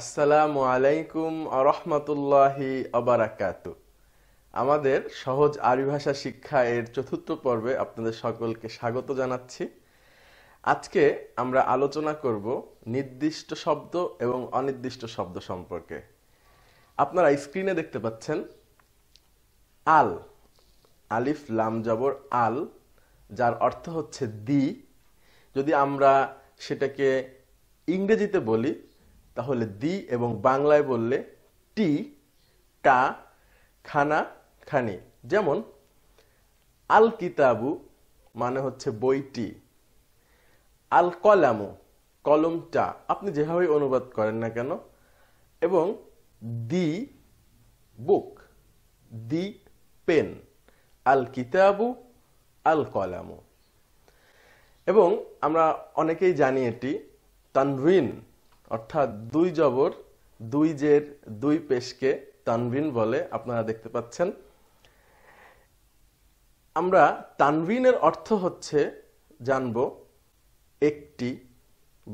আসসালামু আলাইকুম আরহামতুল্লাহি আবারাকাতু আমাদের সহজ আরবি ভাষা শিক্ষা এর চতুর্থ পর্বে আপনাদের সকলকে স্বাগত জানাচ্ছি আজকে আমরা আলোচনা করব নির্দিষ্ট শব্দ এবং অনির্দিষ্ট শব্দ সম্পর্কে আপনারা স্ক্রিনে দেখতে পাচ্ছেন আল আলিফ লাম জবর আল যার অর্থ হচ্ছে দি যদি আমরা সেটাকে ইংরেজিতে বলি তাহলে দি এবং বাংলায় বললে টি টা খানা খানি যেমন আল কিতাবু মানে হচ্ছে বইটি আল কলামু কলমটা আপনি যেভাবেই অনুবাদ করেন না কেন এবং দি বুক দি পেন আল কিতাবু আল কলামু এবং আমরা অনেকেই জানি এটি তানভিন অর্থাৎ দুই জবর দুই জের দুই পেশকে তানভিন বলে আপনারা দেখতে পাচ্ছেন আমরা তানভিনের অর্থ হচ্ছে জানব একটি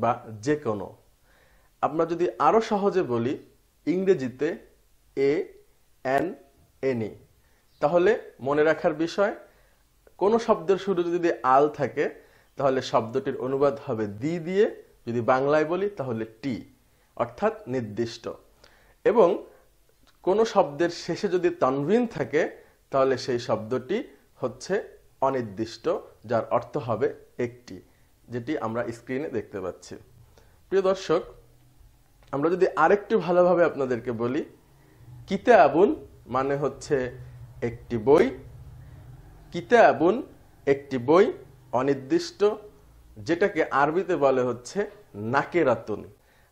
বা যে কোনো আমরা যদি আরও সহজে বলি ইংরেজিতে এ এন এনি তাহলে মনে রাখার বিষয় কোনো শব্দের শুরু যদি আল থাকে তাহলে শব্দটির অনুবাদ হবে দি দিয়ে যদি বাংলায় বলি তাহলে টি অর্থাৎ নির্দিষ্ট এবং কোনো শব্দের শেষে যদি তানভিন থাকে তাহলে সেই শব্দটি হচ্ছে অনির্দিষ্ট যার অর্থ হবে একটি যেটি আমরা স্ক্রিনে দেখতে পাচ্ছি প্রিয় দর্শক আমরা যদি আরেকটু ভালোভাবে আপনাদেরকে বলি কিতে আবুন মানে হচ্ছে একটি বই কিতে আবুন একটি বই অনির্দিষ্ট যেটাকে আরবিতে বলে হচ্ছে নাকেরাতুন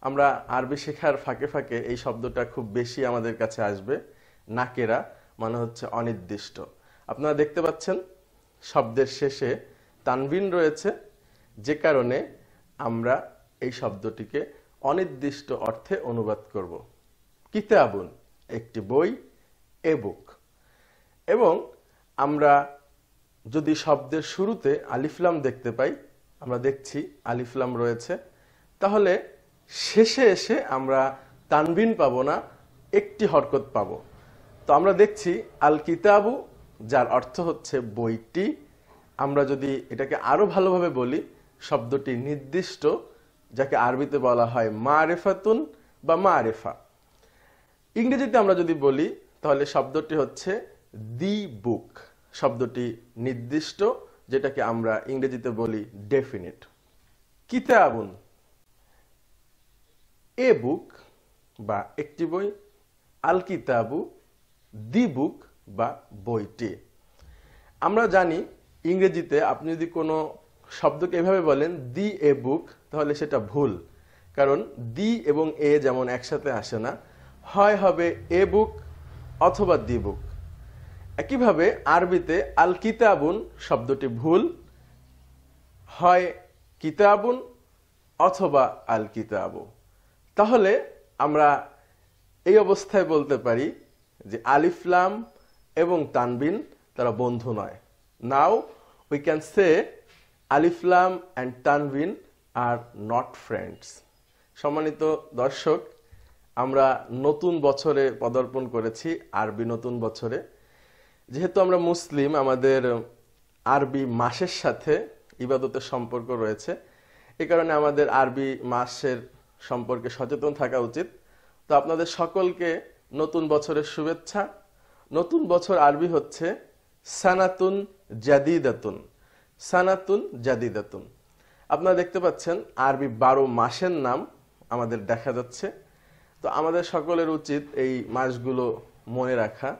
আমরা আরবি শেখার ফাঁকে ফাঁকে এই শব্দটা খুব বেশি আমাদের কাছে আসবে নাকেরা মানে হচ্ছে অনির্দিষ্ট আপনারা দেখতে পাচ্ছেন শব্দের শেষে তানবিন রয়েছে যে কারণে আমরা এই শব্দটিকে অনির্দিষ্ট অর্থে অনুবাদ করব কিতাবুন একটি বই এ বুক এবং আমরা যদি শব্দের শুরুতে আলিফলাম দেখতে পাই আমরা দেখছি আলিফলাম রয়েছে তাহলে শেষে এসে আমরা তানবিন পাব না একটি হরকত পাব তো আমরা দেখছি আল কিতাবু যার অর্থ হচ্ছে বইটি আমরা যদি এটাকে আরও ভালোভাবে বলি শব্দটি নির্দিষ্ট যাকে আরবিতে বলা হয় মা আরেফাতুন বা মা আরেফা ইংরেজিতে আমরা যদি বলি তাহলে শব্দটি হচ্ছে দি বুক শব্দটি নির্দিষ্ট যেটাকে আমরা ইংরেজিতে বলি ডেফিনিট কিতাবুন এ বুক বা একটি বই আল কিতাবু দি বুক বা বইটি আমরা জানি ইংরেজিতে আপনি যদি কোনো শব্দকে এভাবে বলেন দি এ বুক তাহলে সেটা ভুল কারণ দি এবং এ যেমন একসাথে আসে না হয় হবে এ বুক অথবা দি বুক একইভাবে আরবিতে আল কিতাবুন শব্দটি ভুল হয় কিতাবুন অথবা আল কিতাবু তাহলে আমরা এই অবস্থায় বলতে পারি যে আলিফলাম এবং তানবিন তারা বন্ধু নয় নাও উই ক্যান সে আলিফলাম অ্যান্ড তানবিন আর নট ফ্রেন্ডস সম্মানিত দর্শক আমরা নতুন বছরে পদার্পণ করেছি আরবি নতুন বছরে যেহেতু আমরা মুসলিম আমাদের আরবি মাসের সাথে ইবাদতের সম্পর্ক রয়েছে এ কারণে আমাদের আরবি মাসের সম্পর্কে সচেতন থাকা উচিত তো আপনাদের সকলকে নতুন বছরের শুভেচ্ছা নতুন বছর আরবি হচ্ছে সানাতুন জাদিদাতুন সানাতুন জাদিদাতুন আপনারা দেখতে পাচ্ছেন আরবি বারো মাসের নাম আমাদের দেখা যাচ্ছে তো আমাদের সকলের উচিত এই মাসগুলো মনে রাখা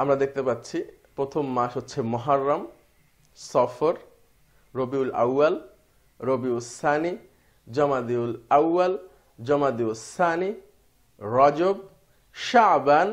আমরা দেখতে পাচ্ছি প্রথম মাস হচ্ছে মহারম সফর রবিউল আউয়াল রবিউল সানি জমাদিউল আউয়াল জমাদিউল সানি রজব শাহবান